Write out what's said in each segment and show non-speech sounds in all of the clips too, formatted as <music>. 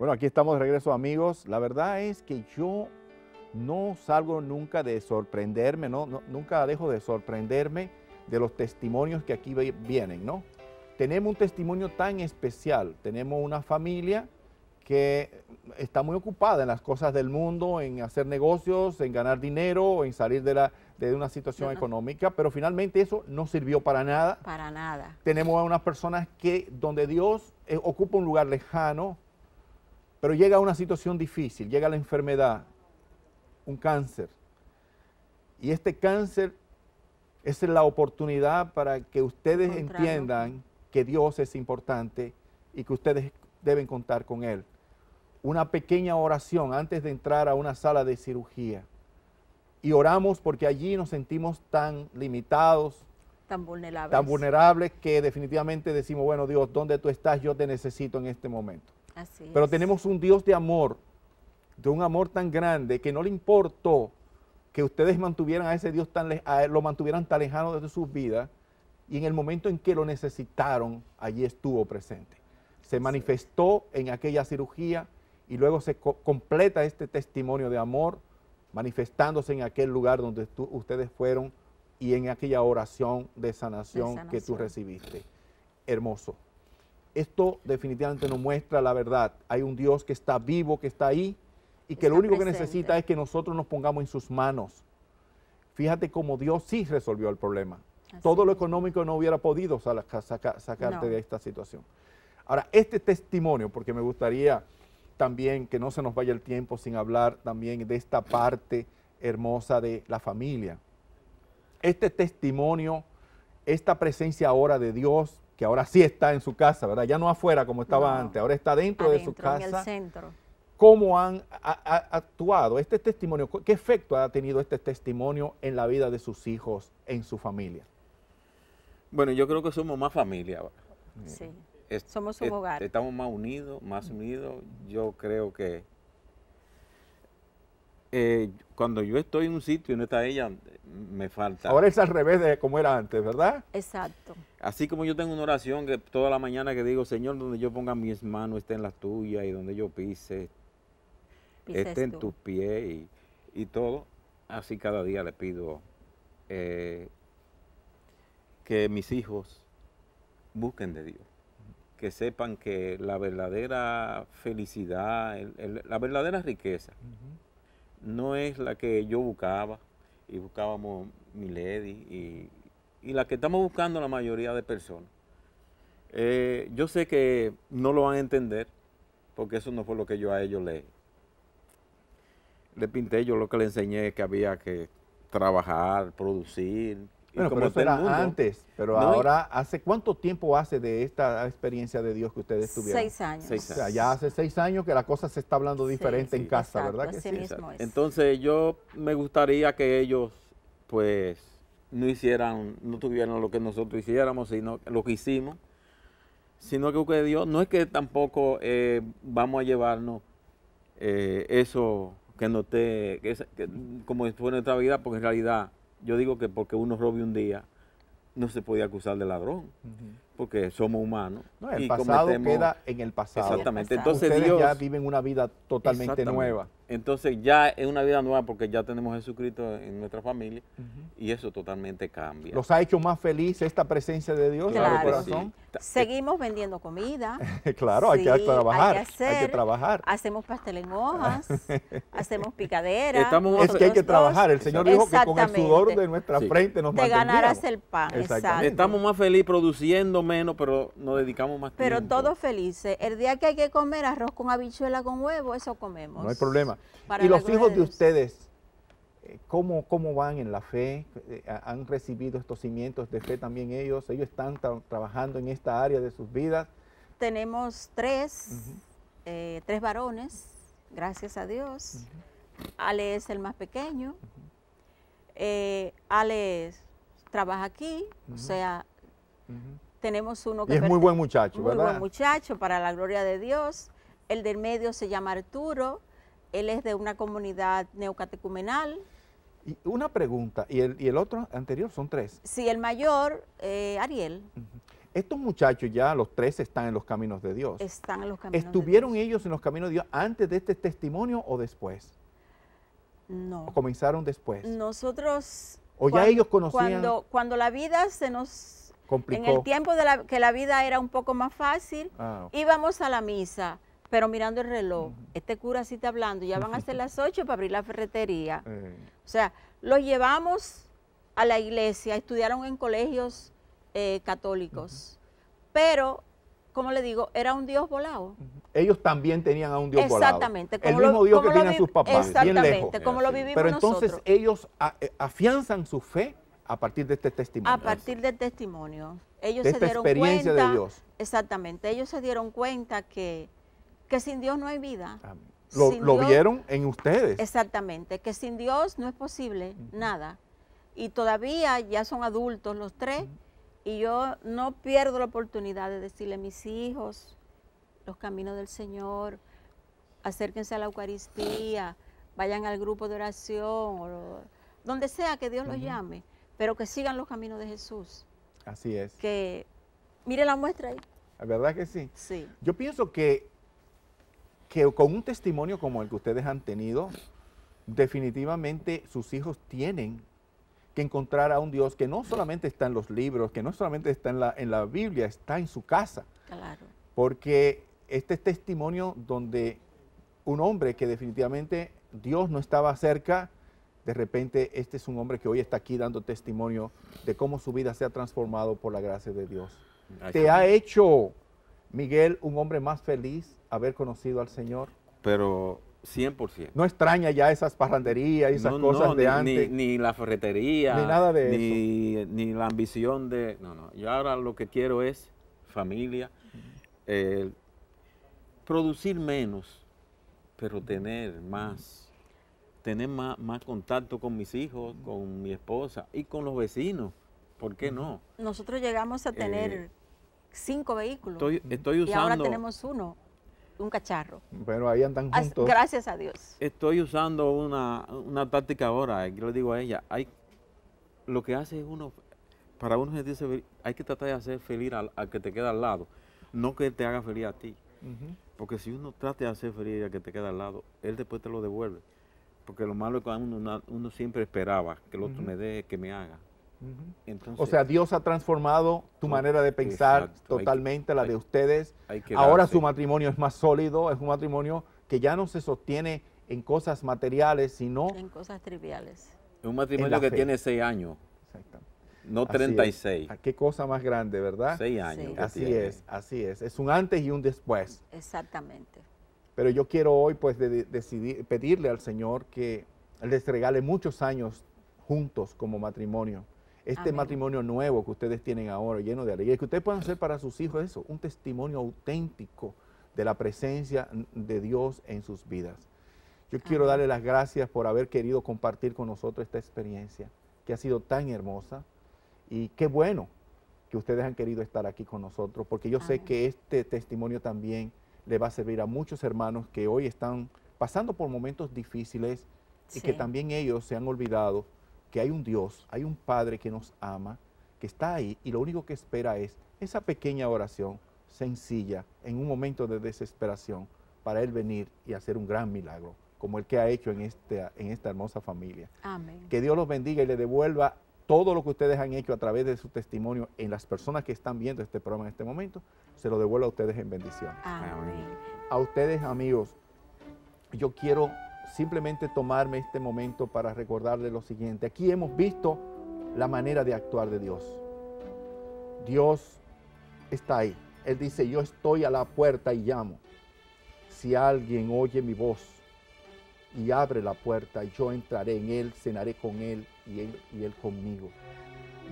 Bueno, aquí estamos de regreso amigos. La verdad es que yo no salgo nunca de sorprenderme, no, nunca dejo de sorprenderme de los testimonios que aquí vienen, ¿no? Tenemos un testimonio tan especial, tenemos una familia que está muy ocupada en las cosas del mundo, en hacer negocios, en ganar dinero, en salir de, una situación económica, pero finalmente eso no sirvió para nada. Para nada. Tenemos a unas personas que donde Dios eh, ocupa un lugar lejano, pero llega una situación difícil, llega la enfermedad, un cáncer. Y este cáncer es la oportunidad para que ustedes entiendan que Dios es importante y que ustedes deben contar con Él. Una pequeña oración antes de entrar a una sala de cirugía. Y oramos porque allí nos sentimos tan limitados, tan vulnerables, tan vulnerables que definitivamente decimos, bueno Dios, ¿dónde tú estás? Yo te necesito en este momento. Pero tenemos un Dios de amor, de un amor tan grande que no le importó que ustedes mantuvieran a ese Dios tan lo mantuvieran tan lejano de sus vidas y en el momento en que lo necesitaron, allí estuvo presente. Se manifestó en aquella cirugía y luego se completa este testimonio de amor manifestándose en aquel lugar donde ustedes fueron y en aquella oración de sanación que tú recibiste. Hermoso esto definitivamente nos muestra la verdad. Hay un Dios que está vivo, que está ahí y que lo único que necesita es que nosotros nos pongamos en sus manos. Fíjate cómo Dios sí resolvió el problema. Todo lo económico no hubiera podido sacarte de esta situación. Ahora, este testimonio, porque me gustaría también que no se nos vaya el tiempo sin hablar también de esta parte hermosa de la familia. Este testimonio, esta presencia ahora de Dios que ahora sí está en su casa, ¿verdad? Ya no afuera como estaba antes, ahora está dentro, de su casa. En el centro. ¿Cómo han actuado este testimonio? ¿Qué efecto ha tenido este testimonio en la vida de sus hijos, en su familia? Bueno, yo creo que somos más familia Sí. somos un hogar. Estamos más unidos, más unidos. Yo creo que eh, cuando yo estoy en un sitio y no está ella, me falta. Ahora es al revés de como era antes, ¿verdad? Exacto. Así como yo tengo una oración que toda la mañana que digo, Señor, donde yo ponga mis manos esté en las tuyas y donde yo pise esté en tus pies y, y, todo. Así cada día le pido eh, que mis hijos busquen de Dios, que sepan que la verdadera felicidad, la verdadera riqueza, no es la que yo buscaba y buscábamos mi lady y y la que estamos buscando la mayoría de personas. Eh, yo sé que no lo van a entender, porque eso no fue lo que yo a ellos le, le pinté. Yo lo que le enseñé que había que trabajar, producir. y como era antes, pero ahora, ¿hace cuánto tiempo hace de esta experiencia de Dios que ustedes tuvieron? Seis años. ya hace seis años que la cosa se está hablando diferente en casa, ¿verdad? Que sí? Mismo es. Entonces yo me gustaría que ellos, pues, no hicieran, no tuvieran lo que nosotros hiciéramos, sino lo que hicimos, sino que, que Dios no es que tampoco eh, vamos a llevarnos eh, eso que no como fue nuestra vida, porque en realidad yo digo que porque uno robe un día, no se podía acusar de ladrón porque somos humanos. el pasado queda en el pasado. Exactamente. Entonces Ustedes ya viven una vida totalmente nueva. Entonces ya es una vida nueva porque ya tenemos Jesucristo en nuestra familia y eso totalmente cambia. ¿Los ha hecho más felices esta presencia de Dios en el corazón? Seguimos vendiendo comida. <laughs> claro, hay que trabajar. Hay que, trabajar. Hacemos pastel en hojas, <laughs> hacemos picadera. Estamos es que hay que trabajar. El Señor dijo que con el sudor de nuestra frente nos Te ganarás el pan. Exactamente. Estamos más felices produciendo menos, pero no dedicamos más tiempo. Pero todos felices. El día que hay que comer arroz con habichuela con huevo, eso comemos. No hay problema. y los hijos de ustedes, eh, ¿cómo, ¿cómo van en la fe? Eh, ¿Han recibido estos cimientos de fe también ellos? ¿Ellos están trabajando en esta área de sus vidas? Tenemos tres, eh, tres varones, gracias a Dios. Ale es el más pequeño. Ale trabaja aquí, o sea, tenemos uno que... es muy buen muchacho, ¿verdad? muchacho, para la gloria de Dios. El del medio se llama Arturo, él es de una comunidad neocatecumenal. Y una pregunta, ¿y el, y el otro anterior son tres? Sí, el mayor, eh, Ariel. Estos muchachos ya, los tres, están en los caminos de Dios. Están en los caminos ¿Estuvieron de Dios. ellos en los caminos de Dios antes de este testimonio o después? No. comenzaron después? Nosotros... ¿O ya ellos conocían? Cuando, cuando la vida se nos en el tiempo de que la vida era un poco más fácil, ah, íbamos a la misa, pero mirando el reloj, este cura sí está hablando, ya van a ser <laughs> las ocho para abrir la ferretería. Eh. O sea, los llevamos a la iglesia, estudiaron en colegios eh, católicos, pero como le digo, era un Dios volado. Ellos también tenían a un Dios volado. Exactamente. El mismo Dios que tienen sus papás. bien lejos. como lo vivimos Pero entonces ellos eh, afianzan su fe a partir de este testimonio. A partir del testimonio. Ellos se dieron experiencia cuenta, de Dios. Exactamente, ellos se dieron cuenta que, que sin Dios no hay vida. Lo, vieron en ustedes. Exactamente, que sin Dios no es posible nada. Y todavía ya son adultos los tres y yo no pierdo la oportunidad de decirle a mis hijos los caminos del Señor, acérquense a la Eucaristía, vayan al grupo de oración, donde sea que Dios los llame pero que sigan los caminos de Jesús. Así es. Que mire la muestra ahí. La verdad que sí. Sí. Yo pienso que, que con un testimonio como el que ustedes han tenido, definitivamente sus hijos tienen que encontrar a un Dios que no solamente está en los libros, que no solamente está en la, en la Biblia, está en su casa. Claro. Porque este es testimonio donde un hombre que definitivamente Dios no estaba cerca, de repente este es un hombre que hoy está aquí dando testimonio de cómo su vida se ha transformado por la gracia de Dios. ¿Te ha hecho, Miguel, un hombre más feliz haber conocido al Señor? Pero 100%. No extraña ya esas parranderías y esas cosas de ni, antes. Ni, la ferretería. Ni nada de eso. Ni la ambición de... No, no. Yo ahora lo que quiero es familia, eh, producir menos, pero tener más tener más, más contacto con mis hijos, con mi esposa y con los vecinos. ¿Por qué no? Nosotros llegamos a eh, tener cinco vehículos. Estoy, y ahora tenemos uno, un cacharro. Pero ahí andan juntos. Gracias a Dios. Estoy usando una, táctica ahora, eh, yo le digo a ella, hay, lo que hace es uno, para uno dice, hay que tratar de hacer feliz al, que te queda al lado, no que te haga feliz a ti. Porque si uno trata de hacer feliz al que te queda al lado, él después te lo devuelve. Porque lo malo es que uno, siempre esperaba que el otro me dé, que me haga. o sea, Dios ha transformado tu pues, manera de pensar totalmente, la de ustedes. Ahora su matrimonio es más sólido, es un matrimonio que ya no se sostiene en cosas materiales, sino... En cosas triviales. Es un matrimonio que tiene seis años. Exacto. No 36. Ah, qué cosa más grande, ¿verdad? Seis años. Así es, así es. Es un antes y un después. Exactamente. Pero yo quiero hoy pues decidir, pedirle al Señor que les regale muchos años juntos como matrimonio. Este matrimonio nuevo que ustedes tienen ahora, lleno de alegría, que ustedes puedan hacer para sus hijos eso, un testimonio auténtico de la presencia de Dios en sus vidas. Yo quiero darle las gracias por haber querido compartir con nosotros esta experiencia, que ha sido tan hermosa y qué bueno que ustedes han querido estar aquí con nosotros, porque yo sé que este testimonio también le va a servir a muchos hermanos que hoy están pasando por momentos difíciles y que también ellos se han olvidado que hay un Dios, hay un Padre que nos ama, que está ahí y lo único que espera es esa pequeña oración sencilla en un momento de desesperación para Él venir y hacer un gran milagro como el que ha hecho en, este, en esta hermosa familia. Amén. Que Dios los bendiga y le devuelva todo lo que ustedes han hecho a través de su testimonio en las personas que están viendo este programa en este momento, se lo devuelvo a ustedes en bendición. A ustedes, amigos, yo quiero simplemente tomarme este momento para recordarles lo siguiente. Aquí hemos visto la manera de actuar de Dios. Dios está ahí. Él dice, yo estoy a la puerta y llamo. Si alguien oye mi voz y abre la puerta y yo entraré en Él, cenaré con Él y Él, y él conmigo.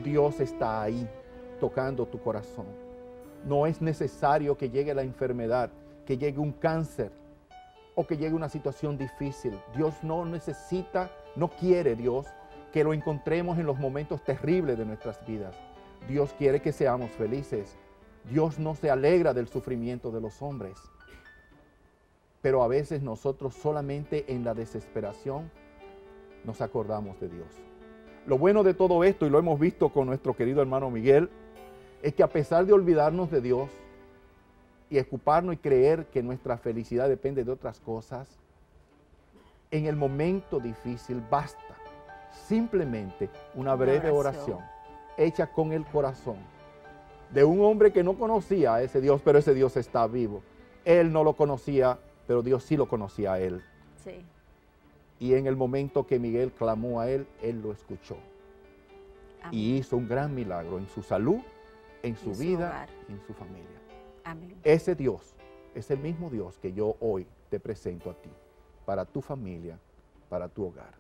Dios está ahí tocando tu corazón. No es necesario que llegue la enfermedad, que llegue un cáncer o que llegue una situación difícil. Dios no necesita, no quiere Dios que lo encontremos en los momentos terribles de nuestras vidas. Dios quiere que seamos felices. Dios no se alegra del sufrimiento de los hombres. Pero a veces nosotros solamente en la desesperación nos acordamos de Dios. Lo bueno de todo esto, y lo hemos visto con nuestro querido hermano Miguel, es que a pesar de olvidarnos de Dios y escuparnos y creer que nuestra felicidad depende de otras cosas, en el momento difícil basta simplemente una breve oración. hecha con el corazón de un hombre que no conocía a ese Dios, pero ese Dios está vivo. Él no lo conocía, pero Dios sí lo conocía a él. Y en el momento que Miguel clamó a él, él lo escuchó. Y hizo un gran milagro en su salud, en su, vida, en su familia. Amén. Ese Dios es el mismo Dios que yo hoy te presento a ti, para tu familia, para tu hogar.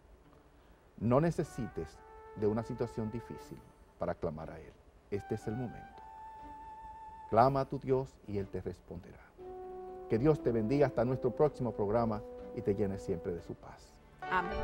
No necesites de una situación difícil para clamar a Él. Este es el momento. Clama a tu Dios y Él te responderá. Que Dios te bendiga hasta nuestro próximo programa y te llene siempre de su paz. Amén.